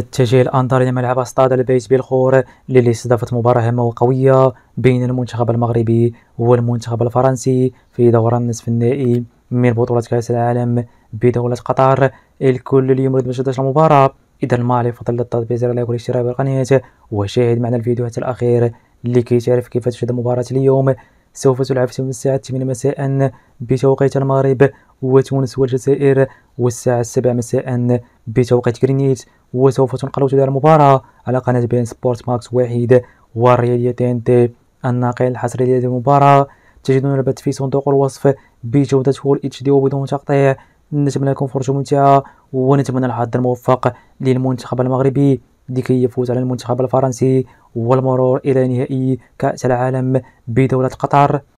تتجه الأنظار ملعب استاد البيت بالخور للي استضافت مباراة هامة وقوية بين المنتخب المغربي والمنتخب الفرنسي في دور النصف النهائي من بطولة كأس العالم بدولة قطر الكل اليوم يريد مشاهدة المباراة إذا الماضي فضل التطبيق زر لايك والاشتراك بالقناة وشاهد معنا الفيديو حتى الأخير لكي تعرف كيف تشاهد مباراة اليوم سوف تلعب في الساعة 8 مساء بتوقيت المغرب وتونس والجزائر والساعة السابعة مساء بتوقيت غرينيت وسوف تنقل تدار المباراة على قناة بين سبورت ماكس واحد تي ان تي الناقل الحصري لهذه المباراة تجدون البث في صندوق الوصف بجودة فول اتش دي وبدون تقطيع نتمنى لكم فرجة ممتعة ونتمنى الحظ الموفق للمنتخب المغربي لكي يفوز على المنتخب الفرنسي والمرور إلى نهائي كأس العالم بدولة قطر